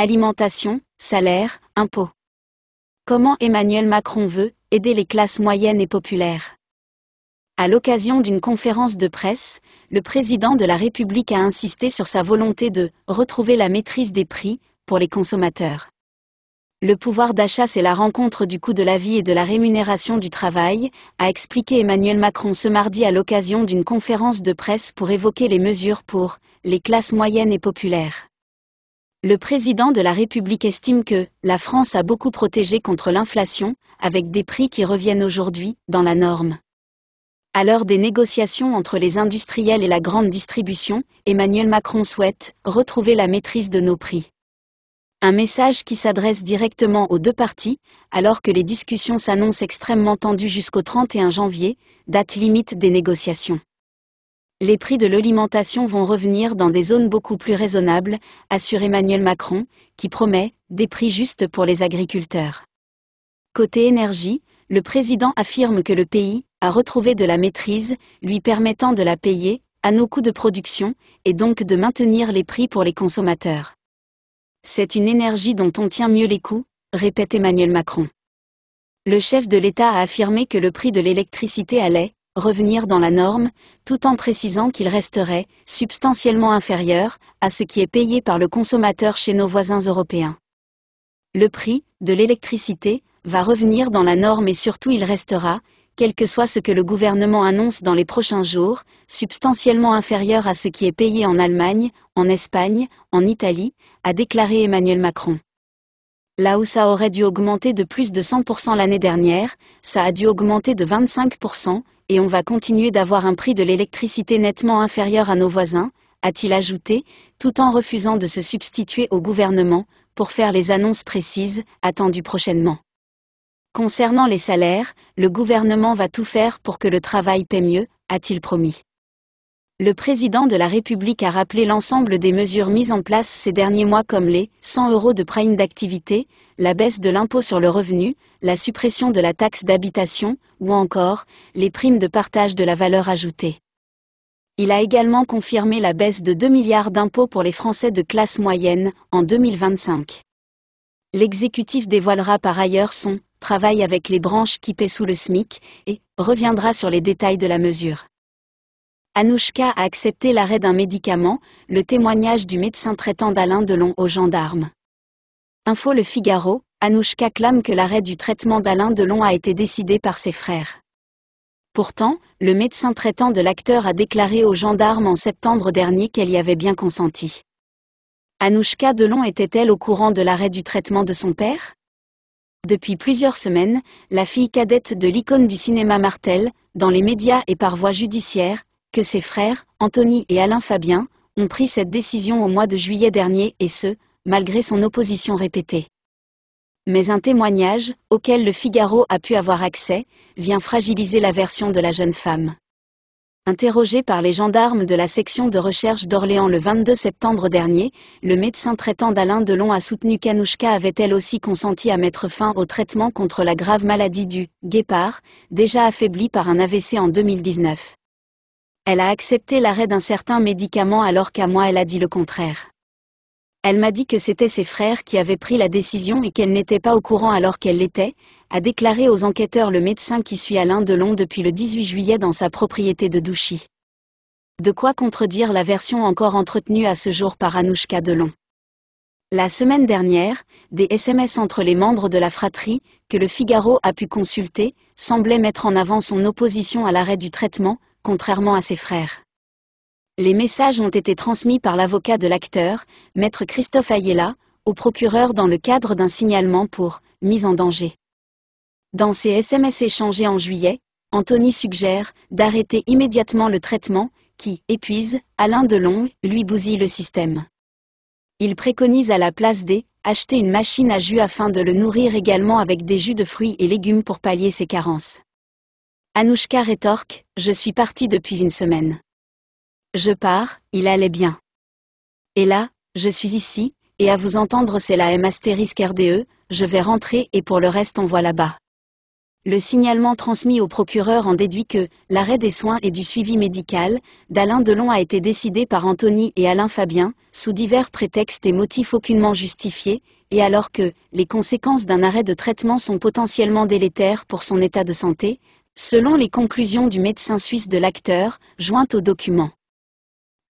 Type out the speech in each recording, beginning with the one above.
alimentation, salaire, impôts. Comment Emmanuel Macron veut aider les classes moyennes et populaires à l'occasion d'une conférence de presse, le président de la République a insisté sur sa volonté de retrouver la maîtrise des prix pour les consommateurs. Le pouvoir d'achat, c'est la rencontre du coût de la vie et de la rémunération du travail, a expliqué Emmanuel Macron ce mardi à l'occasion d'une conférence de presse pour évoquer les mesures pour les classes moyennes et populaires. Le président de la République estime que la France a beaucoup protégé contre l'inflation, avec des prix qui reviennent aujourd'hui dans la norme. À l'heure des négociations entre les industriels et la grande distribution, Emmanuel Macron souhaite retrouver la maîtrise de nos prix. Un message qui s'adresse directement aux deux parties, alors que les discussions s'annoncent extrêmement tendues jusqu'au 31 janvier, date limite des négociations les prix de l'alimentation vont revenir dans des zones beaucoup plus raisonnables, assure Emmanuel Macron, qui promet des prix justes pour les agriculteurs. Côté énergie, le président affirme que le pays a retrouvé de la maîtrise, lui permettant de la payer à nos coûts de production et donc de maintenir les prix pour les consommateurs. C'est une énergie dont on tient mieux les coûts, répète Emmanuel Macron. Le chef de l'État a affirmé que le prix de l'électricité allait revenir dans la norme, tout en précisant qu'il resterait substantiellement inférieur à ce qui est payé par le consommateur chez nos voisins européens. Le prix de l'électricité va revenir dans la norme et surtout il restera, quel que soit ce que le gouvernement annonce dans les prochains jours, substantiellement inférieur à ce qui est payé en Allemagne, en Espagne, en Italie, a déclaré Emmanuel Macron. Là où ça aurait dû augmenter de plus de 100% l'année dernière, ça a dû augmenter de 25%, et on va continuer d'avoir un prix de l'électricité nettement inférieur à nos voisins, a-t-il ajouté, tout en refusant de se substituer au gouvernement, pour faire les annonces précises, attendues prochainement. Concernant les salaires, le gouvernement va tout faire pour que le travail paie mieux, a-t-il promis le président de la République a rappelé l'ensemble des mesures mises en place ces derniers mois comme les 100 euros de prime d'activité, la baisse de l'impôt sur le revenu, la suppression de la taxe d'habitation, ou encore les primes de partage de la valeur ajoutée. Il a également confirmé la baisse de 2 milliards d'impôts pour les Français de classe moyenne en 2025. L'exécutif dévoilera par ailleurs son travail avec les branches qui paient sous le SMIC et reviendra sur les détails de la mesure. Anouchka a accepté l'arrêt d'un médicament, le témoignage du médecin traitant d'Alain Delon aux gendarmes. Info Le Figaro, Anouchka clame que l'arrêt du traitement d'Alain Delon a été décidé par ses frères. Pourtant, le médecin traitant de l'acteur a déclaré aux gendarmes en septembre dernier qu'elle y avait bien consenti. Anouchka Delon était-elle au courant de l'arrêt du traitement de son père Depuis plusieurs semaines, la fille cadette de l'icône du cinéma Martel, dans les médias et par voie judiciaire, que ses frères, Anthony et Alain Fabien, ont pris cette décision au mois de juillet dernier et ce, malgré son opposition répétée. Mais un témoignage, auquel le Figaro a pu avoir accès, vient fragiliser la version de la jeune femme. Interrogé par les gendarmes de la section de recherche d'Orléans le 22 septembre dernier, le médecin traitant d'Alain Delon a soutenu qu'Anouchka avait elle aussi consenti à mettre fin au traitement contre la grave maladie du guépard, déjà affaiblie par un AVC en 2019. Elle a accepté l'arrêt d'un certain médicament alors qu'à moi elle a dit le contraire. Elle m'a dit que c'était ses frères qui avaient pris la décision et qu'elle n'était pas au courant alors qu'elle l'était, a déclaré aux enquêteurs le médecin qui suit Alain Delon depuis le 18 juillet dans sa propriété de Douchy. De quoi contredire la version encore entretenue à ce jour par Anouchka Delon. La semaine dernière, des SMS entre les membres de la fratrie, que le Figaro a pu consulter, semblaient mettre en avant son opposition à l'arrêt du traitement, contrairement à ses frères. Les messages ont été transmis par l'avocat de l'acteur, maître Christophe Ayella, au procureur dans le cadre d'un signalement pour mise en danger. Dans ses SMS échangés en juillet, Anthony suggère d'arrêter immédiatement le traitement qui épuise Alain Delon, lui bousille le système. Il préconise à la place des acheter une machine à jus afin de le nourrir également avec des jus de fruits et légumes pour pallier ses carences. Anouchka rétorque, je suis parti depuis une semaine. Je pars, il allait bien. Et là, je suis ici, et à vous entendre c'est la M astérisque RDE, je vais rentrer et pour le reste on voit là-bas. Le signalement transmis au procureur en déduit que l'arrêt des soins et du suivi médical d'Alain Delon a été décidé par Anthony et Alain Fabien, sous divers prétextes et motifs aucunement justifiés, et alors que les conséquences d'un arrêt de traitement sont potentiellement délétères pour son état de santé, selon les conclusions du médecin suisse de l'acteur, jointe au document.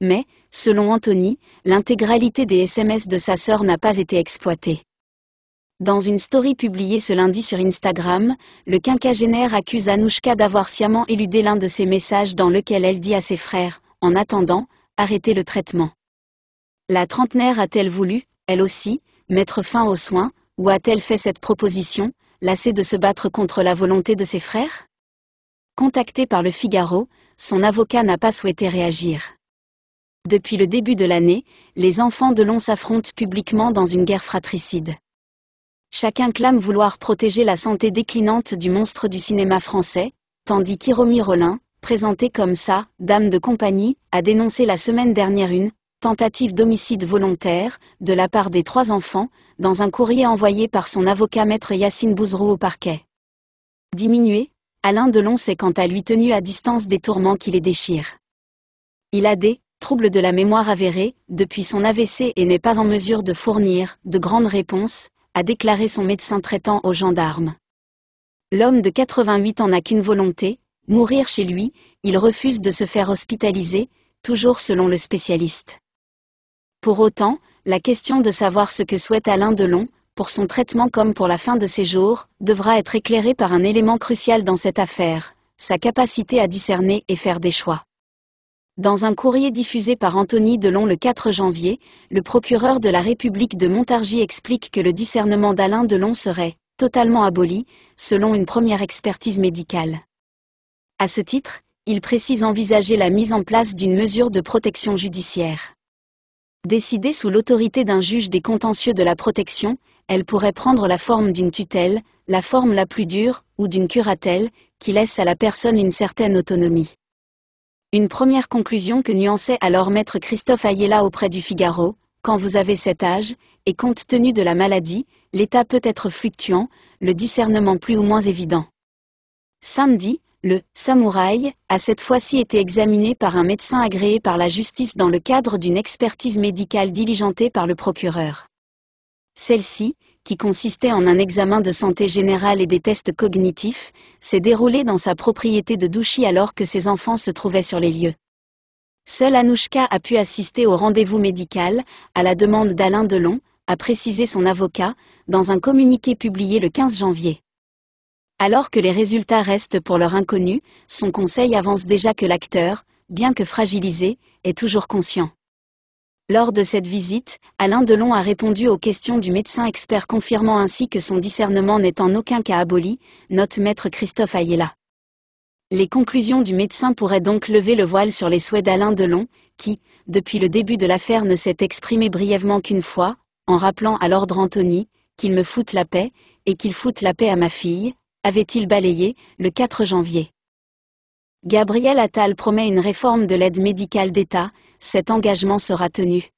Mais, selon Anthony, l'intégralité des SMS de sa sœur n'a pas été exploitée. Dans une story publiée ce lundi sur Instagram, le quinquagénaire accuse Anouchka d'avoir sciemment éludé l'un de ses messages dans lequel elle dit à ses frères, en attendant, arrêtez le traitement. La trentenaire a-t-elle voulu, elle aussi, mettre fin aux soins, ou a-t-elle fait cette proposition, lassée de se battre contre la volonté de ses frères Contacté par le Figaro, son avocat n'a pas souhaité réagir. Depuis le début de l'année, les enfants de l'on s'affrontent publiquement dans une guerre fratricide. Chacun clame vouloir protéger la santé déclinante du monstre du cinéma français, tandis qu'Hiromi Rollin, présentée comme sa dame de compagnie, a dénoncé la semaine dernière une tentative d'homicide volontaire de la part des trois enfants, dans un courrier envoyé par son avocat maître Yacine Bouzrou au parquet. Diminué Alain Delon s'est quant à lui tenu à distance des tourments qui les déchirent. Il a des troubles de la mémoire avérés depuis son AVC et n'est pas en mesure de fournir de grandes réponses, a déclaré son médecin traitant aux gendarmes. L'homme de 88 ans n'a qu'une volonté, mourir chez lui, il refuse de se faire hospitaliser, toujours selon le spécialiste. Pour autant, la question de savoir ce que souhaite Alain Delon, pour son traitement comme pour la fin de ses jours, devra être éclairé par un élément crucial dans cette affaire, sa capacité à discerner et faire des choix. Dans un courrier diffusé par Anthony Delon le 4 janvier, le procureur de la République de Montargis explique que le discernement d'Alain Delon serait totalement aboli, selon une première expertise médicale. À ce titre, il précise envisager la mise en place d'une mesure de protection judiciaire. Décidée sous l'autorité d'un juge des contentieux de la protection, elle pourrait prendre la forme d'une tutelle, la forme la plus dure, ou d'une curatelle, qui laisse à la personne une certaine autonomie. Une première conclusion que nuançait alors maître Christophe Ayella auprès du Figaro, quand vous avez cet âge, et compte tenu de la maladie, l'état peut être fluctuant, le discernement plus ou moins évident. Samedi, le samouraï a cette fois-ci été examiné par un médecin agréé par la justice dans le cadre d'une expertise médicale diligentée par le procureur. Celle-ci, qui consistait en un examen de santé générale et des tests cognitifs, s'est déroulée dans sa propriété de Douchy alors que ses enfants se trouvaient sur les lieux. Seule Anouchka a pu assister au rendez-vous médical, à la demande d'Alain Delon, a précisé son avocat, dans un communiqué publié le 15 janvier. Alors que les résultats restent pour leur inconnu, son conseil avance déjà que l'acteur, bien que fragilisé, est toujours conscient. Lors de cette visite, Alain Delon a répondu aux questions du médecin expert confirmant ainsi que son discernement n'est en aucun cas aboli, note maître Christophe Ayella. Les conclusions du médecin pourraient donc lever le voile sur les souhaits d'Alain Delon, qui, depuis le début de l'affaire ne s'est exprimé brièvement qu'une fois, en rappelant à l'ordre Anthony, qu'il me foute la paix, et qu'il foute la paix à ma fille, avait-il balayé, le 4 janvier. Gabriel Attal promet une réforme de l'aide médicale d'État, cet engagement sera tenu.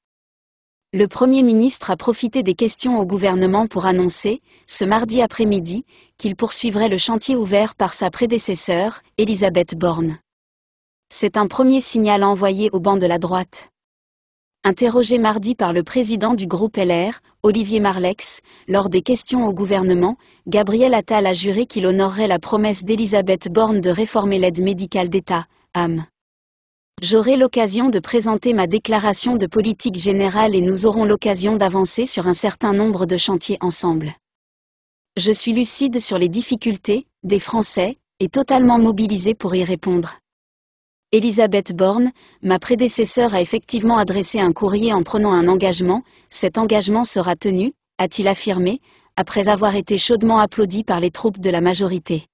Le Premier ministre a profité des questions au gouvernement pour annoncer, ce mardi après-midi, qu'il poursuivrait le chantier ouvert par sa prédécesseure, Elisabeth Borne. C'est un premier signal envoyé au banc de la droite. Interrogé mardi par le président du groupe LR, Olivier Marlex, lors des questions au gouvernement, Gabriel Attal a juré qu'il honorerait la promesse d'Elisabeth Borne de réformer l'aide médicale d'État, AM. J'aurai l'occasion de présenter ma déclaration de politique générale et nous aurons l'occasion d'avancer sur un certain nombre de chantiers ensemble. Je suis lucide sur les difficultés des Français et totalement mobilisé pour y répondre. Elisabeth Borne, ma prédécesseure a effectivement adressé un courrier en prenant un engagement, cet engagement sera tenu, a-t-il affirmé, après avoir été chaudement applaudi par les troupes de la majorité.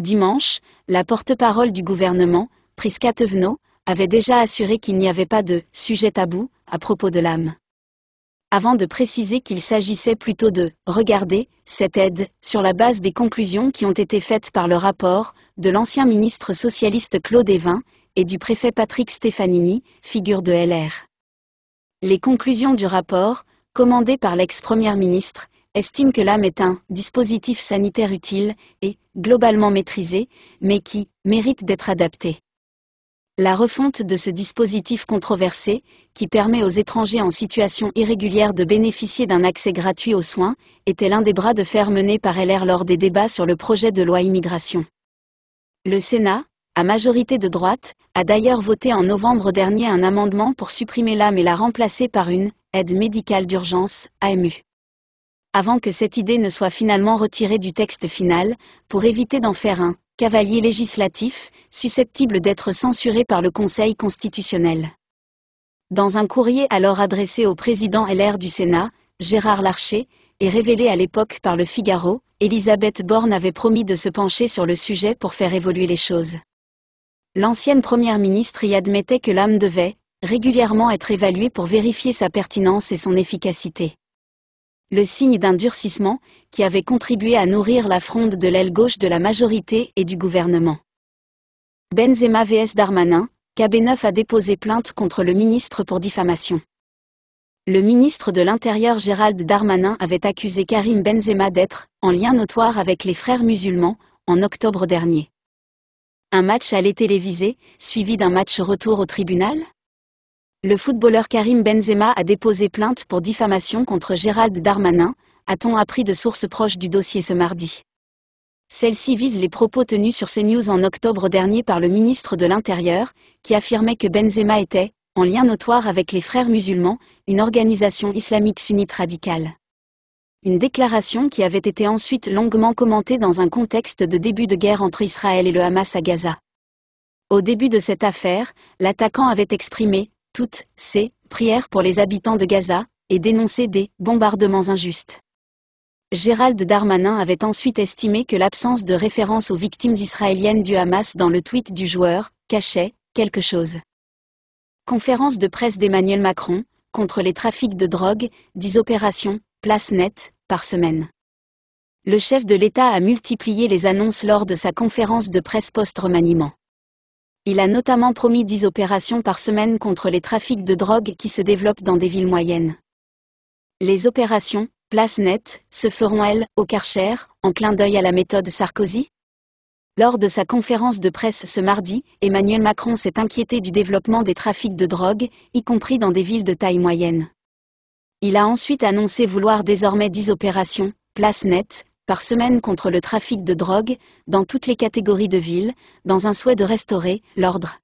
Dimanche, la porte-parole du gouvernement, Priska Tevenot, avait déjà assuré qu'il n'y avait pas de « sujet tabou » à propos de l'âme avant de préciser qu'il s'agissait plutôt de « regarder » cette aide, sur la base des conclusions qui ont été faites par le rapport, de l'ancien ministre socialiste Claude Evin, et du préfet Patrick Stefanini, figure de LR. Les conclusions du rapport, commandées par l'ex-première ministre, estiment que l'âme est un « dispositif sanitaire utile » et « globalement maîtrisé », mais qui « mérite d'être adapté ». La refonte de ce dispositif controversé, qui permet aux étrangers en situation irrégulière de bénéficier d'un accès gratuit aux soins, était l'un des bras de fer menés par LR lors des débats sur le projet de loi immigration. Le Sénat, à majorité de droite, a d'ailleurs voté en novembre dernier un amendement pour supprimer l'âme et la remplacer par une aide médicale d'urgence, AMU. Avant que cette idée ne soit finalement retirée du texte final, pour éviter d'en faire un cavalier législatif, susceptible d'être censuré par le Conseil constitutionnel. Dans un courrier alors adressé au président LR du Sénat, Gérard Larcher, et révélé à l'époque par le Figaro, Elisabeth Borne avait promis de se pencher sur le sujet pour faire évoluer les choses. L'ancienne première ministre y admettait que l'âme devait, régulièrement être évaluée pour vérifier sa pertinence et son efficacité le signe d'un durcissement, qui avait contribué à nourrir la fronde de l'aile gauche de la majorité et du gouvernement. Benzema vs Darmanin, KB9 a déposé plainte contre le ministre pour diffamation. Le ministre de l'Intérieur Gérald Darmanin avait accusé Karim Benzema d'être en lien notoire avec les frères musulmans en octobre dernier. Un match allait téléviser, suivi d'un match retour au tribunal le footballeur Karim Benzema a déposé plainte pour diffamation contre Gérald Darmanin, a-t-on appris de sources proches du dossier ce mardi. Celle-ci vise les propos tenus sur CNews en octobre dernier par le ministre de l'Intérieur, qui affirmait que Benzema était, en lien notoire avec les frères musulmans, une organisation islamique sunnite radicale. Une déclaration qui avait été ensuite longuement commentée dans un contexte de début de guerre entre Israël et le Hamas à Gaza. Au début de cette affaire, l'attaquant avait exprimé, toutes ces « prières pour les habitants de Gaza et dénoncer des bombardements injustes. Gérald Darmanin avait ensuite estimé que l'absence de référence aux victimes israéliennes du Hamas dans le tweet du joueur cachait quelque chose. Conférence de presse d'Emmanuel Macron, contre les trafics de drogue, 10 opérations, place nette, par semaine. Le chef de l'État a multiplié les annonces lors de sa conférence de presse post-remaniement. Il a notamment promis 10 opérations par semaine contre les trafics de drogue qui se développent dans des villes moyennes. Les opérations, place nette, se feront-elles, au Karcher, en clin d'œil à la méthode Sarkozy Lors de sa conférence de presse ce mardi, Emmanuel Macron s'est inquiété du développement des trafics de drogue, y compris dans des villes de taille moyenne. Il a ensuite annoncé vouloir désormais 10 opérations, place nette, par semaine contre le trafic de drogue, dans toutes les catégories de villes, dans un souhait de restaurer l'ordre.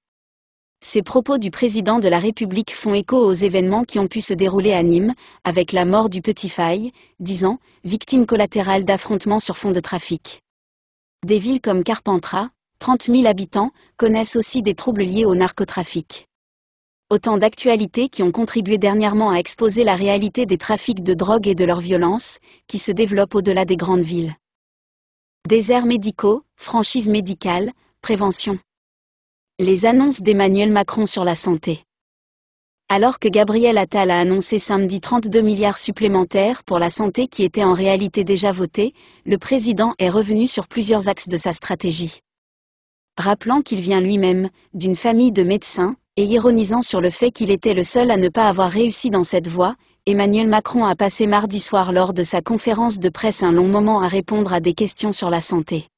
Ces propos du président de la République font écho aux événements qui ont pu se dérouler à Nîmes, avec la mort du petit Faille, 10 ans, victime collatérale d'affrontements sur fond de trafic. Des villes comme Carpentras, 30 000 habitants, connaissent aussi des troubles liés au narcotrafic autant d'actualités qui ont contribué dernièrement à exposer la réalité des trafics de drogue et de leur violence, qui se développent au-delà des grandes villes. Déserts médicaux, franchise médicale, prévention. Les annonces d'Emmanuel Macron sur la santé. Alors que Gabriel Attal a annoncé samedi 32 milliards supplémentaires pour la santé qui étaient en réalité déjà votés, le président est revenu sur plusieurs axes de sa stratégie. Rappelant qu'il vient lui-même d'une famille de médecins, et ironisant sur le fait qu'il était le seul à ne pas avoir réussi dans cette voie, Emmanuel Macron a passé mardi soir lors de sa conférence de presse un long moment à répondre à des questions sur la santé.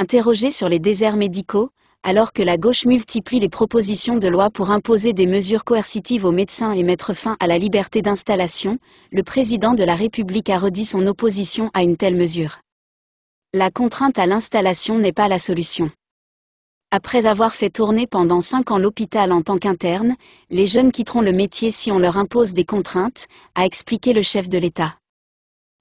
Interrogé sur les déserts médicaux, alors que la gauche multiplie les propositions de loi pour imposer des mesures coercitives aux médecins et mettre fin à la liberté d'installation, le président de la République a redit son opposition à une telle mesure. La contrainte à l'installation n'est pas la solution. Après avoir fait tourner pendant cinq ans l'hôpital en tant qu'interne, les jeunes quitteront le métier si on leur impose des contraintes, a expliqué le chef de l'État.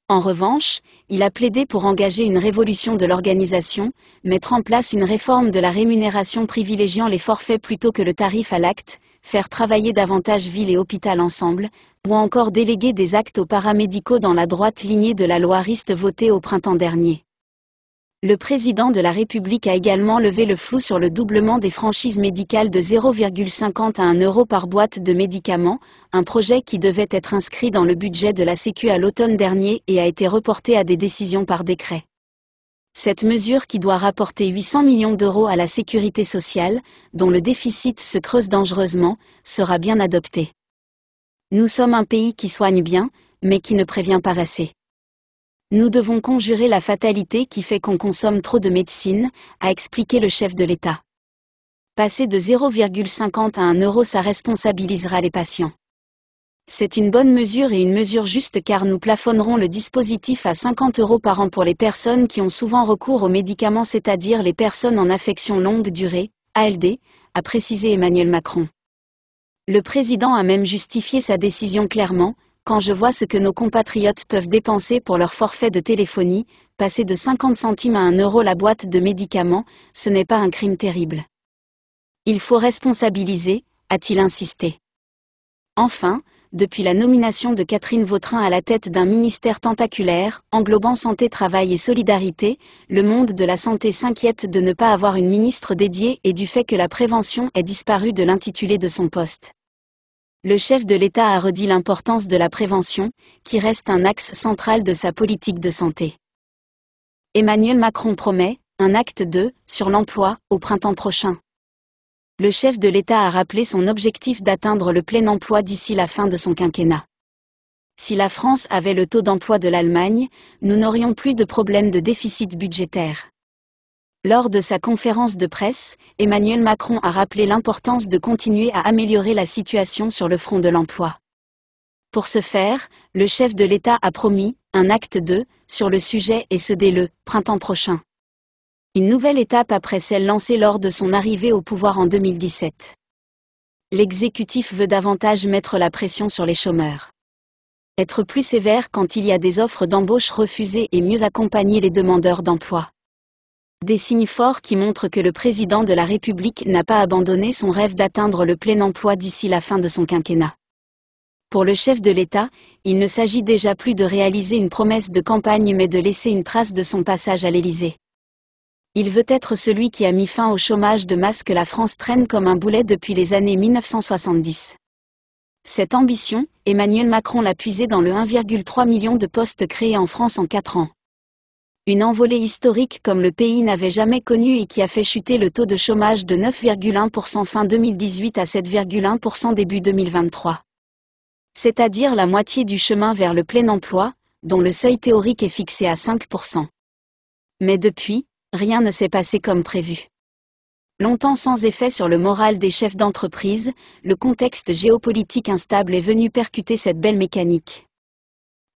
En revanche, il a plaidé pour engager une révolution de l'organisation, mettre en place une réforme de la rémunération privilégiant les forfaits plutôt que le tarif à l'acte, faire travailler davantage ville et hôpital ensemble, ou encore déléguer des actes aux paramédicaux dans la droite lignée de la loi RIST votée au printemps dernier. Le président de la République a également levé le flou sur le doublement des franchises médicales de 0,50 à 1 euro par boîte de médicaments, un projet qui devait être inscrit dans le budget de la Sécu à l'automne dernier et a été reporté à des décisions par décret. Cette mesure qui doit rapporter 800 millions d'euros à la sécurité sociale, dont le déficit se creuse dangereusement, sera bien adoptée. Nous sommes un pays qui soigne bien, mais qui ne prévient pas assez. Nous devons conjurer la fatalité qui fait qu'on consomme trop de médecine, a expliqué le chef de l'État. Passer de 0,50 à 1 euro, ça responsabilisera les patients. C'est une bonne mesure et une mesure juste car nous plafonnerons le dispositif à 50 euros par an pour les personnes qui ont souvent recours aux médicaments, c'est-à-dire les personnes en affection longue durée, ALD, a précisé Emmanuel Macron. Le président a même justifié sa décision clairement, quand je vois ce que nos compatriotes peuvent dépenser pour leur forfait de téléphonie, passer de 50 centimes à 1 euro la boîte de médicaments, ce n'est pas un crime terrible. Il faut responsabiliser, a-t-il insisté. Enfin, depuis la nomination de Catherine Vautrin à la tête d'un ministère tentaculaire, englobant santé, travail et solidarité, le monde de la santé s'inquiète de ne pas avoir une ministre dédiée et du fait que la prévention est disparue de l'intitulé de son poste. Le chef de l'État a redit l'importance de la prévention, qui reste un axe central de sa politique de santé. Emmanuel Macron promet un acte 2 sur l'emploi au printemps prochain. Le chef de l'État a rappelé son objectif d'atteindre le plein emploi d'ici la fin de son quinquennat. Si la France avait le taux d'emploi de l'Allemagne, nous n'aurions plus de problème de déficit budgétaire. Lors de sa conférence de presse, Emmanuel Macron a rappelé l'importance de continuer à améliorer la situation sur le front de l'emploi. Pour ce faire, le chef de l'État a promis un acte 2 sur le sujet et ce dès le printemps prochain. Une nouvelle étape après celle lancée lors de son arrivée au pouvoir en 2017. L'exécutif veut davantage mettre la pression sur les chômeurs. Être plus sévère quand il y a des offres d'embauche refusées et mieux accompagner les demandeurs d'emploi. Des signes forts qui montrent que le président de la République n'a pas abandonné son rêve d'atteindre le plein emploi d'ici la fin de son quinquennat. Pour le chef de l'État, il ne s'agit déjà plus de réaliser une promesse de campagne mais de laisser une trace de son passage à l'Élysée. Il veut être celui qui a mis fin au chômage de masse que la France traîne comme un boulet depuis les années 1970. Cette ambition, Emmanuel Macron l'a puisée dans le 1,3 million de postes créés en France en 4 ans une envolée historique comme le pays n'avait jamais connue et qui a fait chuter le taux de chômage de 9,1% fin 2018 à 7,1% début 2023. C'est-à-dire la moitié du chemin vers le plein emploi, dont le seuil théorique est fixé à 5%. Mais depuis, rien ne s'est passé comme prévu. Longtemps sans effet sur le moral des chefs d'entreprise, le contexte géopolitique instable est venu percuter cette belle mécanique.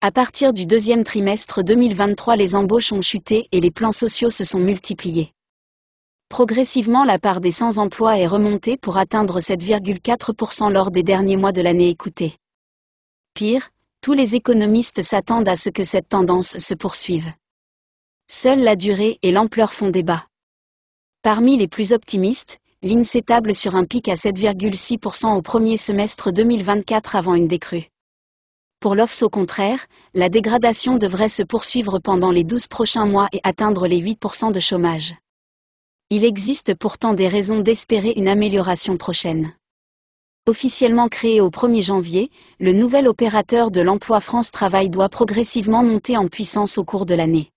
À partir du deuxième trimestre 2023, les embauches ont chuté et les plans sociaux se sont multipliés. Progressivement, la part des sans-emploi est remontée pour atteindre 7,4% lors des derniers mois de l'année écoutée. Pire, tous les économistes s'attendent à ce que cette tendance se poursuive. Seule la durée et l'ampleur font débat. Parmi les plus optimistes, l'INSEE table sur un pic à 7,6% au premier semestre 2024 avant une décrue. Pour l'OFS au contraire, la dégradation devrait se poursuivre pendant les 12 prochains mois et atteindre les 8% de chômage. Il existe pourtant des raisons d'espérer une amélioration prochaine. Officiellement créé au 1er janvier, le nouvel opérateur de l'emploi France Travail doit progressivement monter en puissance au cours de l'année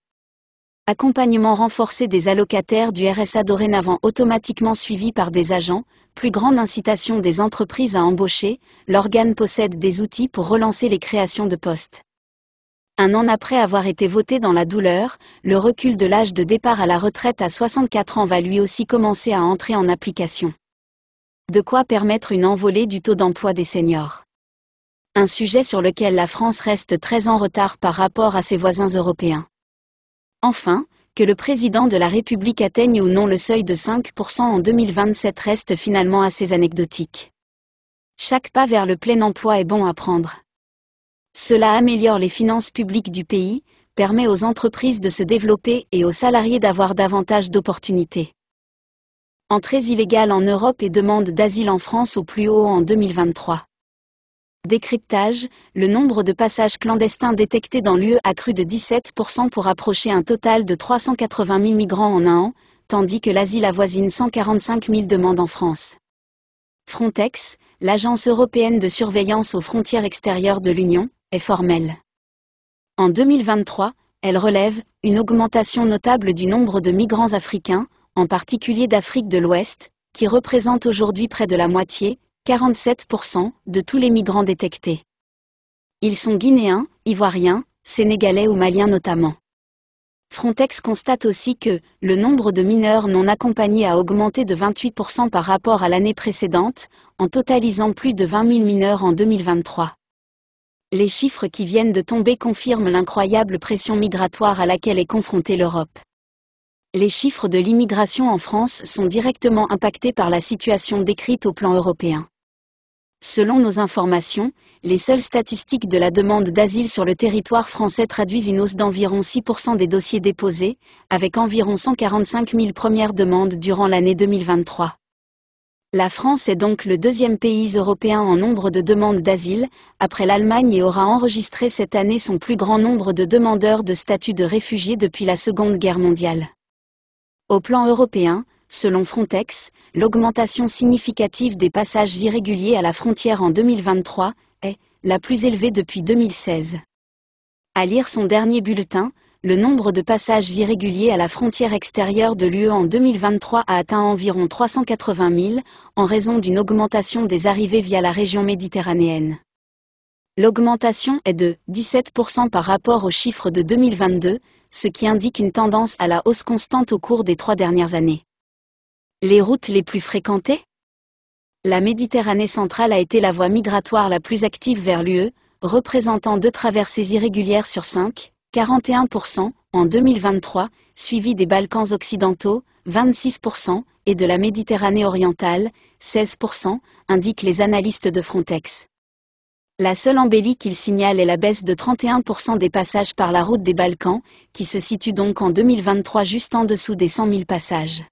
accompagnement renforcé des allocataires du RSA dorénavant automatiquement suivi par des agents, plus grande incitation des entreprises à embaucher, l'organe possède des outils pour relancer les créations de postes. Un an après avoir été voté dans la douleur, le recul de l'âge de départ à la retraite à 64 ans va lui aussi commencer à entrer en application. De quoi permettre une envolée du taux d'emploi des seniors. Un sujet sur lequel la France reste très en retard par rapport à ses voisins européens. Enfin, que le président de la République atteigne ou non le seuil de 5% en 2027 reste finalement assez anecdotique. Chaque pas vers le plein emploi est bon à prendre. Cela améliore les finances publiques du pays, permet aux entreprises de se développer et aux salariés d'avoir davantage d'opportunités. Entrées illégales en Europe et demande d'asile en France au plus haut en 2023. Décryptage, le nombre de passages clandestins détectés dans l'UE a cru de 17% pour approcher un total de 380 000 migrants en un an, tandis que l'asile avoisine 145 000 demandes en France. Frontex, l'agence européenne de surveillance aux frontières extérieures de l'Union, est formelle. En 2023, elle relève une augmentation notable du nombre de migrants africains, en particulier d'Afrique de l'Ouest, qui représente aujourd'hui près de la moitié, 47% de tous les migrants détectés. Ils sont guinéens, ivoiriens, sénégalais ou maliens notamment. Frontex constate aussi que le nombre de mineurs non accompagnés a augmenté de 28% par rapport à l'année précédente, en totalisant plus de 20 000 mineurs en 2023. Les chiffres qui viennent de tomber confirment l'incroyable pression migratoire à laquelle est confrontée l'Europe. Les chiffres de l'immigration en France sont directement impactés par la situation décrite au plan européen. Selon nos informations, les seules statistiques de la demande d'asile sur le territoire français traduisent une hausse d'environ 6% des dossiers déposés, avec environ 145 000 premières demandes durant l'année 2023. La France est donc le deuxième pays européen en nombre de demandes d'asile, après l'Allemagne et aura enregistré cette année son plus grand nombre de demandeurs de statut de réfugiés depuis la Seconde Guerre mondiale. Au plan européen, Selon Frontex, l'augmentation significative des passages irréguliers à la frontière en 2023 est la plus élevée depuis 2016. À lire son dernier bulletin, le nombre de passages irréguliers à la frontière extérieure de l'UE en 2023 a atteint environ 380 000, en raison d'une augmentation des arrivées via la région méditerranéenne. L'augmentation est de 17% par rapport au chiffre de 2022, ce qui indique une tendance à la hausse constante au cours des trois dernières années. Les routes les plus fréquentées La Méditerranée centrale a été la voie migratoire la plus active vers l'UE, représentant deux traversées irrégulières sur 5, 41% en 2023, suivi des Balkans occidentaux, 26%, et de la Méditerranée orientale, 16%, indiquent les analystes de Frontex. La seule embellie qu'il signale est la baisse de 31% des passages par la route des Balkans, qui se situe donc en 2023 juste en dessous des 100 000 passages.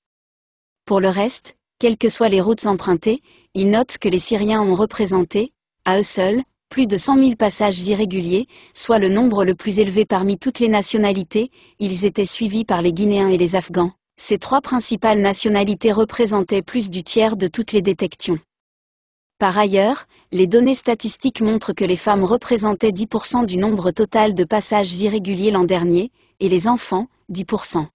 Pour le reste, quelles que soient les routes empruntées, il note que les Syriens ont représenté, à eux seuls, plus de 100 000 passages irréguliers, soit le nombre le plus élevé parmi toutes les nationalités, ils étaient suivis par les Guinéens et les Afghans. Ces trois principales nationalités représentaient plus du tiers de toutes les détections. Par ailleurs, les données statistiques montrent que les femmes représentaient 10% du nombre total de passages irréguliers l'an dernier, et les enfants, 10%.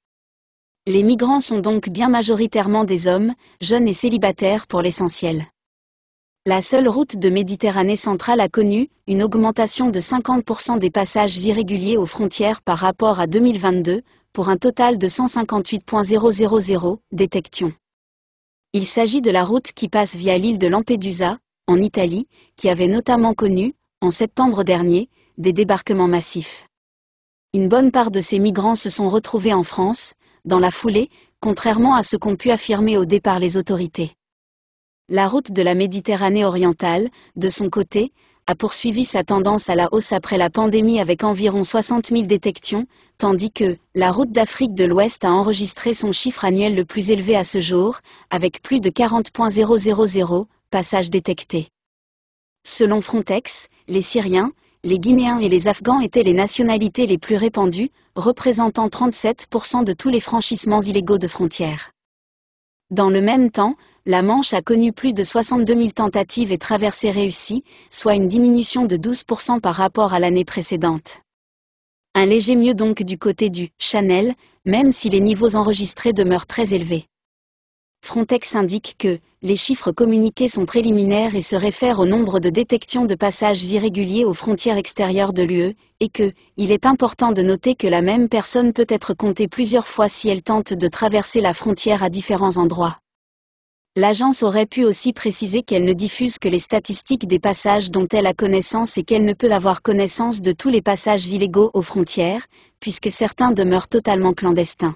Les migrants sont donc bien majoritairement des hommes, jeunes et célibataires pour l'essentiel. La seule route de Méditerranée centrale a connu une augmentation de 50% des passages irréguliers aux frontières par rapport à 2022, pour un total de 158.000 détections. Il s'agit de la route qui passe via l'île de Lampedusa, en Italie, qui avait notamment connu, en septembre dernier, des débarquements massifs. Une bonne part de ces migrants se sont retrouvés en France, dans la foulée, contrairement à ce qu'ont pu affirmer au départ les autorités. La route de la Méditerranée orientale, de son côté, a poursuivi sa tendance à la hausse après la pandémie avec environ 60 000 détections, tandis que la route d'Afrique de l'Ouest a enregistré son chiffre annuel le plus élevé à ce jour, avec plus de 40.000 passages détectés. Selon Frontex, les Syriens, les Guinéens et les Afghans étaient les nationalités les plus répandues, représentant 37% de tous les franchissements illégaux de frontières. Dans le même temps, la Manche a connu plus de 62 000 tentatives et traversées réussies, soit une diminution de 12% par rapport à l'année précédente. Un léger mieux donc du côté du Chanel, même si les niveaux enregistrés demeurent très élevés. Frontex indique que les chiffres communiqués sont préliminaires et se réfèrent au nombre de détections de passages irréguliers aux frontières extérieures de l'UE, et que, il est important de noter que la même personne peut être comptée plusieurs fois si elle tente de traverser la frontière à différents endroits. L'agence aurait pu aussi préciser qu'elle ne diffuse que les statistiques des passages dont elle a connaissance et qu'elle ne peut avoir connaissance de tous les passages illégaux aux frontières, puisque certains demeurent totalement clandestins.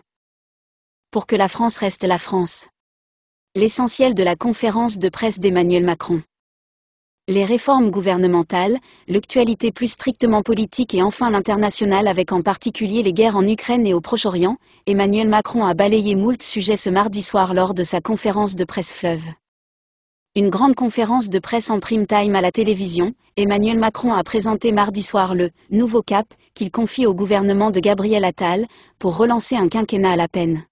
Pour que la France reste la France l'essentiel de la conférence de presse d'Emmanuel Macron. Les réformes gouvernementales, l'actualité plus strictement politique et enfin l'international avec en particulier les guerres en Ukraine et au Proche-Orient, Emmanuel Macron a balayé moult sujets ce mardi soir lors de sa conférence de presse fleuve. Une grande conférence de presse en prime time à la télévision, Emmanuel Macron a présenté mardi soir le « nouveau cap » qu'il confie au gouvernement de Gabriel Attal pour relancer un quinquennat à la peine.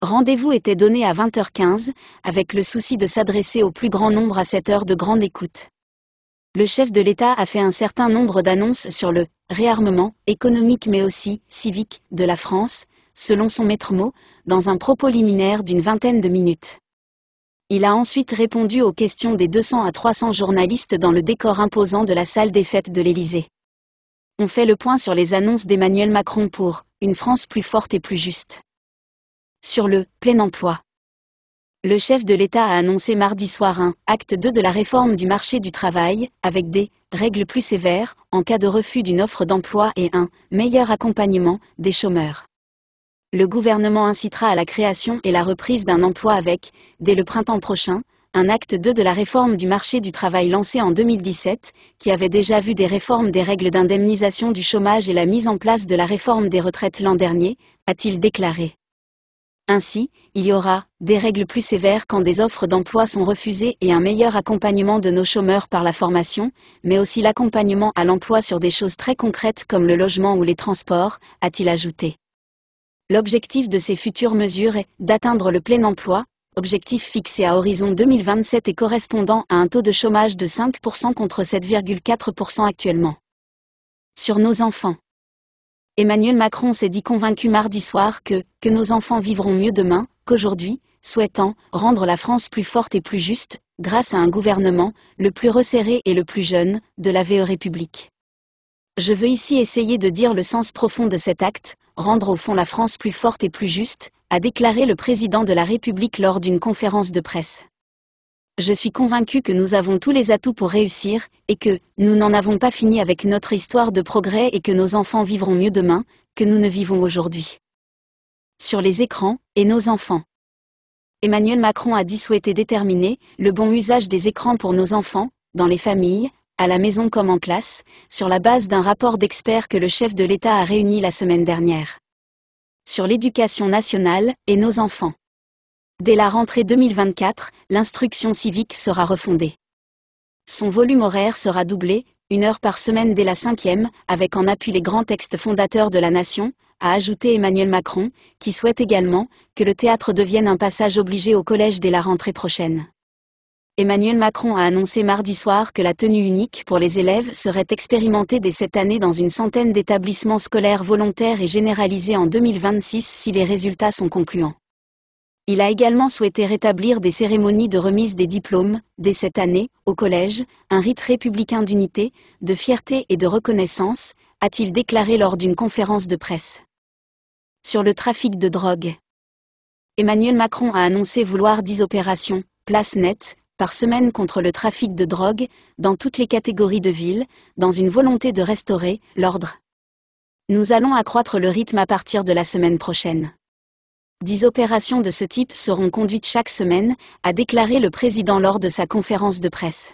Rendez-vous était donné à 20h15, avec le souci de s'adresser au plus grand nombre à cette heure de grande écoute. Le chef de l'État a fait un certain nombre d'annonces sur le réarmement économique mais aussi civique de la France, selon son maître mot, dans un propos liminaire d'une vingtaine de minutes. Il a ensuite répondu aux questions des 200 à 300 journalistes dans le décor imposant de la salle des fêtes de l'Élysée. On fait le point sur les annonces d'Emmanuel Macron pour une France plus forte et plus juste sur le plein emploi. Le chef de l'État a annoncé mardi soir un acte 2 de la réforme du marché du travail, avec des règles plus sévères en cas de refus d'une offre d'emploi et un meilleur accompagnement des chômeurs. Le gouvernement incitera à la création et la reprise d'un emploi avec, dès le printemps prochain, un acte 2 de la réforme du marché du travail lancé en 2017, qui avait déjà vu des réformes des règles d'indemnisation du chômage et la mise en place de la réforme des retraites l'an dernier, a-t-il déclaré. Ainsi, il y aura des règles plus sévères quand des offres d'emploi sont refusées et un meilleur accompagnement de nos chômeurs par la formation, mais aussi l'accompagnement à l'emploi sur des choses très concrètes comme le logement ou les transports, a-t-il ajouté. L'objectif de ces futures mesures est d'atteindre le plein emploi, objectif fixé à horizon 2027 et correspondant à un taux de chômage de 5% contre 7,4% actuellement. Sur nos enfants. Emmanuel Macron s'est dit convaincu mardi soir que, que nos enfants vivront mieux demain, qu'aujourd'hui, souhaitant rendre la France plus forte et plus juste, grâce à un gouvernement, le plus resserré et le plus jeune, de la VE République. Je veux ici essayer de dire le sens profond de cet acte, rendre au fond la France plus forte et plus juste, a déclaré le président de la République lors d'une conférence de presse je suis convaincu que nous avons tous les atouts pour réussir, et que, nous n'en avons pas fini avec notre histoire de progrès et que nos enfants vivront mieux demain, que nous ne vivons aujourd'hui. Sur les écrans, et nos enfants. Emmanuel Macron a dit souhaiter déterminer le bon usage des écrans pour nos enfants, dans les familles, à la maison comme en classe, sur la base d'un rapport d'experts que le chef de l'État a réuni la semaine dernière. Sur l'éducation nationale, et nos enfants. Dès la rentrée 2024, l'instruction civique sera refondée. Son volume horaire sera doublé, une heure par semaine dès la cinquième, avec en appui les grands textes fondateurs de la nation, a ajouté Emmanuel Macron, qui souhaite également que le théâtre devienne un passage obligé au collège dès la rentrée prochaine. Emmanuel Macron a annoncé mardi soir que la tenue unique pour les élèves serait expérimentée dès cette année dans une centaine d'établissements scolaires volontaires et généralisée en 2026 si les résultats sont concluants. Il a également souhaité rétablir des cérémonies de remise des diplômes, dès cette année, au collège, un rite républicain d'unité, de fierté et de reconnaissance, a-t-il déclaré lors d'une conférence de presse. Sur le trafic de drogue. Emmanuel Macron a annoncé vouloir 10 opérations, place nette, par semaine contre le trafic de drogue, dans toutes les catégories de villes, dans une volonté de restaurer l'ordre. Nous allons accroître le rythme à partir de la semaine prochaine. Dix opérations de ce type seront conduites chaque semaine, a déclaré le président lors de sa conférence de presse.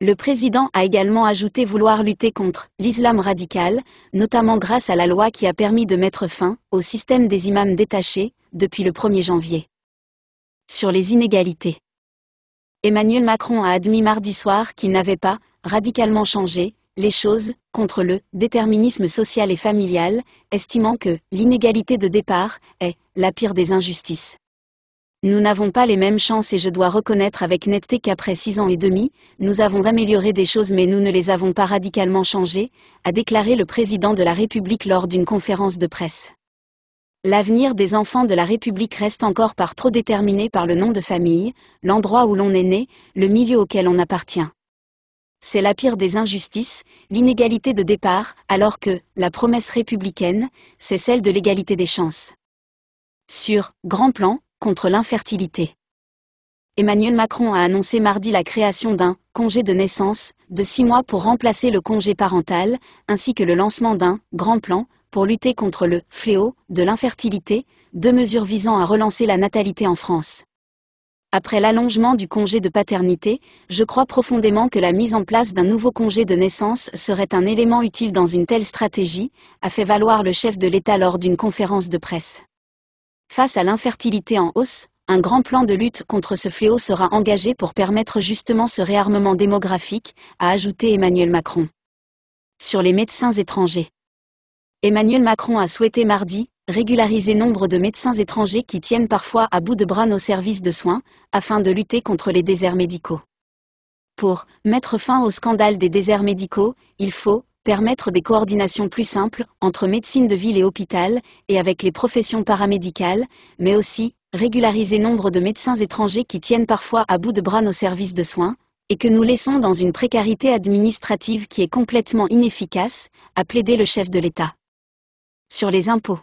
Le président a également ajouté vouloir lutter contre l'islam radical, notamment grâce à la loi qui a permis de mettre fin au système des imams détachés depuis le 1er janvier. Sur les inégalités. Emmanuel Macron a admis mardi soir qu'il n'avait pas radicalement changé les choses contre le déterminisme social et familial, estimant que l'inégalité de départ est la pire des injustices. Nous n'avons pas les mêmes chances et je dois reconnaître avec netteté qu'après six ans et demi, nous avons amélioré des choses mais nous ne les avons pas radicalement changées, a déclaré le président de la République lors d'une conférence de presse. L'avenir des enfants de la République reste encore par trop déterminé par le nom de famille, l'endroit où l'on est né, le milieu auquel on appartient. C'est la pire des injustices, l'inégalité de départ, alors que, la promesse républicaine, c'est celle de l'égalité des chances. Sur Grand plan contre l'infertilité. Emmanuel Macron a annoncé mardi la création d'un congé de naissance de six mois pour remplacer le congé parental, ainsi que le lancement d'un grand plan pour lutter contre le fléau de l'infertilité, deux mesures visant à relancer la natalité en France. Après l'allongement du congé de paternité, je crois profondément que la mise en place d'un nouveau congé de naissance serait un élément utile dans une telle stratégie, a fait valoir le chef de l'État lors d'une conférence de presse. Face à l'infertilité en hausse, un grand plan de lutte contre ce fléau sera engagé pour permettre justement ce réarmement démographique, a ajouté Emmanuel Macron. Sur les médecins étrangers. Emmanuel Macron a souhaité mardi régulariser nombre de médecins étrangers qui tiennent parfois à bout de bras nos services de soins, afin de lutter contre les déserts médicaux. Pour mettre fin au scandale des déserts médicaux, il faut permettre des coordinations plus simples entre médecine de ville et hôpital, et avec les professions paramédicales, mais aussi régulariser nombre de médecins étrangers qui tiennent parfois à bout de bras nos services de soins, et que nous laissons dans une précarité administrative qui est complètement inefficace, a plaidé le chef de l'État. Sur les impôts.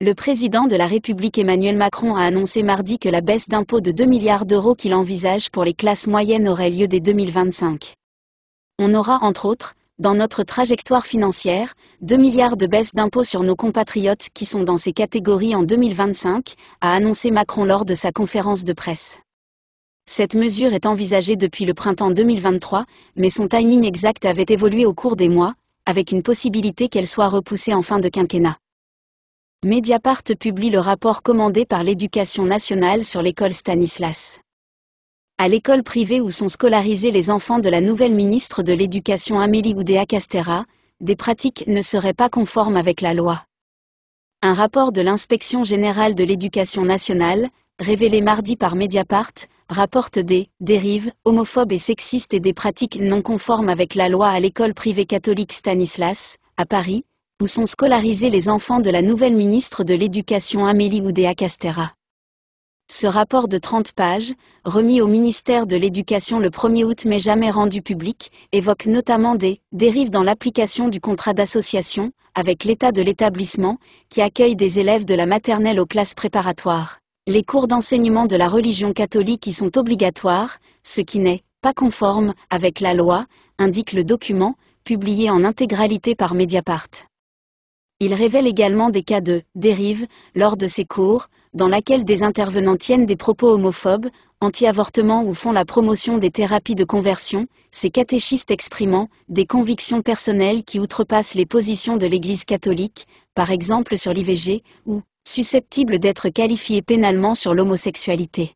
Le président de la République Emmanuel Macron a annoncé mardi que la baisse d'impôts de 2 milliards d'euros qu'il envisage pour les classes moyennes aurait lieu dès 2025. On aura entre autres dans notre trajectoire financière, 2 milliards de baisses d'impôts sur nos compatriotes qui sont dans ces catégories en 2025, a annoncé Macron lors de sa conférence de presse. Cette mesure est envisagée depuis le printemps 2023, mais son timing exact avait évolué au cours des mois, avec une possibilité qu'elle soit repoussée en fin de quinquennat. Mediapart publie le rapport commandé par l'Éducation nationale sur l'école Stanislas à l'école privée où sont scolarisés les enfants de la nouvelle ministre de l'Éducation Amélie Oudéa-Castera, des pratiques ne seraient pas conformes avec la loi. Un rapport de l'Inspection générale de l'Éducation nationale, révélé mardi par Mediapart, rapporte des dérives homophobes et sexistes et des pratiques non conformes avec la loi à l'école privée catholique Stanislas, à Paris, où sont scolarisés les enfants de la nouvelle ministre de l'Éducation Amélie Oudéa-Castera. Ce rapport de 30 pages, remis au ministère de l'Éducation le 1er août mais jamais rendu public, évoque notamment des dérives dans l'application du contrat d'association avec l'état de l'établissement qui accueille des élèves de la maternelle aux classes préparatoires. Les cours d'enseignement de la religion catholique y sont obligatoires, ce qui n'est pas conforme avec la loi, indique le document, publié en intégralité par Mediapart. Il révèle également des cas de dérives » lors de ces cours, dans laquelle des intervenants tiennent des propos homophobes, anti-avortement ou font la promotion des thérapies de conversion, ces catéchistes exprimant des convictions personnelles qui outrepassent les positions de l'Église catholique, par exemple sur l'IVG, ou susceptibles d'être qualifiés pénalement sur l'homosexualité.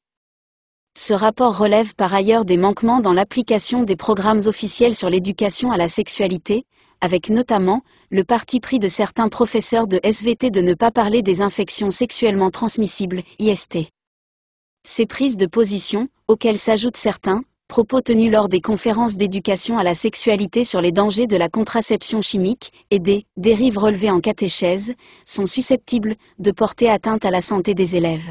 Ce rapport relève par ailleurs des manquements dans l'application des programmes officiels sur l'éducation à la sexualité, avec notamment le parti pris de certains professeurs de SVT de ne pas parler des infections sexuellement transmissibles, IST. Ces prises de position, auxquelles s'ajoutent certains, propos tenus lors des conférences d'éducation à la sexualité sur les dangers de la contraception chimique et des dérives relevées en catéchèse, sont susceptibles de porter atteinte à la santé des élèves.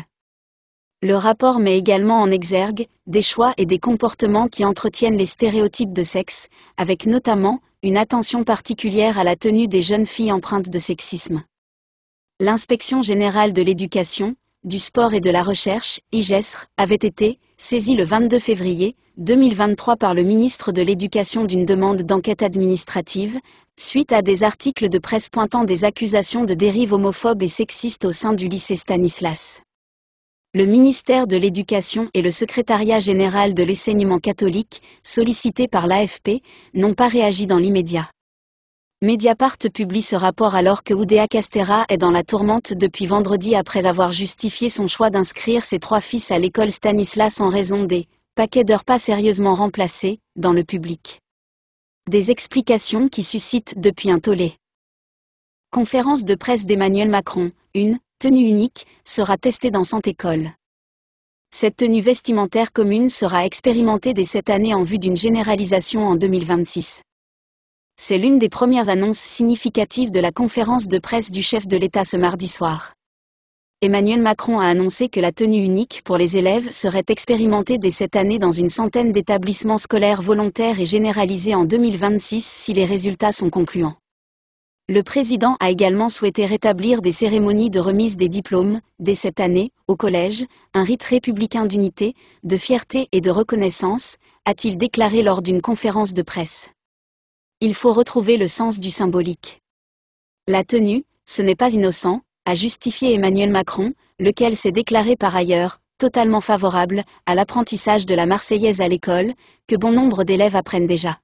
Le rapport met également en exergue des choix et des comportements qui entretiennent les stéréotypes de sexe, avec notamment une attention particulière à la tenue des jeunes filles empreintes de sexisme. L'inspection générale de l'éducation, du sport et de la recherche, IGESR, avait été, saisie le 22 février 2023 par le ministre de l'Éducation d'une demande d'enquête administrative, suite à des articles de presse pointant des accusations de dérives homophobes et sexistes au sein du lycée Stanislas le ministère de l'Éducation et le secrétariat général de l'enseignement catholique, sollicités par l'AFP, n'ont pas réagi dans l'immédiat. Mediapart publie ce rapport alors que Oudéa Castera est dans la tourmente depuis vendredi après avoir justifié son choix d'inscrire ses trois fils à l'école Stanislas en raison des paquets d'heures pas sérieusement remplacés dans le public. Des explications qui suscitent depuis un tollé. Conférence de presse d'Emmanuel Macron, une tenue unique, sera testée dans 100 écoles. Cette tenue vestimentaire commune sera expérimentée dès cette année en vue d'une généralisation en 2026. C'est l'une des premières annonces significatives de la conférence de presse du chef de l'État ce mardi soir. Emmanuel Macron a annoncé que la tenue unique pour les élèves serait expérimentée dès cette année dans une centaine d'établissements scolaires volontaires et généralisée en 2026 si les résultats sont concluants. Le président a également souhaité rétablir des cérémonies de remise des diplômes, dès cette année, au collège, un rite républicain d'unité, de fierté et de reconnaissance, a-t-il déclaré lors d'une conférence de presse. Il faut retrouver le sens du symbolique. La tenue, ce n'est pas innocent, a justifié Emmanuel Macron, lequel s'est déclaré par ailleurs totalement favorable à l'apprentissage de la Marseillaise à l'école, que bon nombre d'élèves apprennent déjà.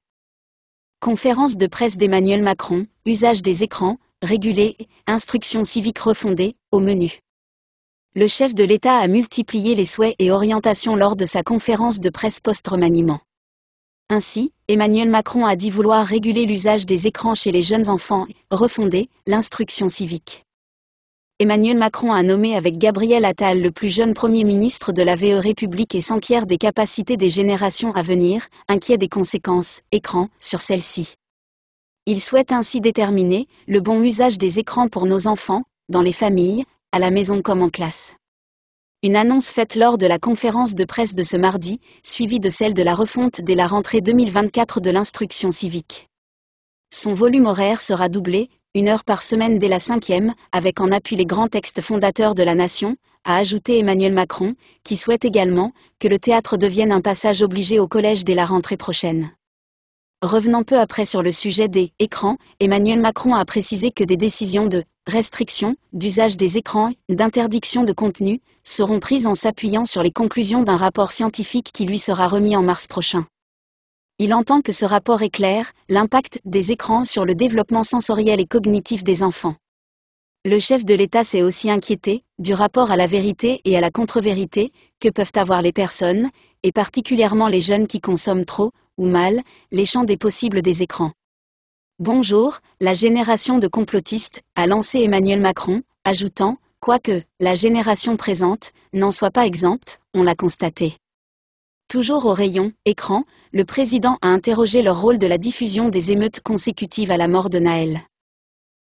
Conférence de presse d'Emmanuel Macron, usage des écrans, régulé, instruction civique refondée, au menu. Le chef de l'État a multiplié les souhaits et orientations lors de sa conférence de presse post-remaniement. Ainsi, Emmanuel Macron a dit vouloir réguler l'usage des écrans chez les jeunes enfants, refonder l'instruction civique. Emmanuel Macron a nommé avec Gabriel Attal le plus jeune Premier ministre de la VE République et s'enquiert des capacités des générations à venir, inquiet des conséquences, écrans, sur celles-ci. Il souhaite ainsi déterminer le bon usage des écrans pour nos enfants, dans les familles, à la maison comme en classe. Une annonce faite lors de la conférence de presse de ce mardi, suivie de celle de la refonte dès la rentrée 2024 de l'instruction civique. Son volume horaire sera doublé, une heure par semaine dès la cinquième, avec en appui les grands textes fondateurs de la nation, a ajouté Emmanuel Macron, qui souhaite également que le théâtre devienne un passage obligé au collège dès la rentrée prochaine. Revenant peu après sur le sujet des écrans, Emmanuel Macron a précisé que des décisions de restriction d'usage des écrans, d'interdiction de contenu, seront prises en s'appuyant sur les conclusions d'un rapport scientifique qui lui sera remis en mars prochain il entend que ce rapport éclaire l'impact des écrans sur le développement sensoriel et cognitif des enfants. Le chef de l'État s'est aussi inquiété du rapport à la vérité et à la contre-vérité que peuvent avoir les personnes, et particulièrement les jeunes qui consomment trop, ou mal, les champs des possibles des écrans. Bonjour, la génération de complotistes, a lancé Emmanuel Macron, ajoutant, quoique la génération présente n'en soit pas exempte, on l'a constaté. Toujours au rayon écran, le président a interrogé leur rôle de la diffusion des émeutes consécutives à la mort de Naël.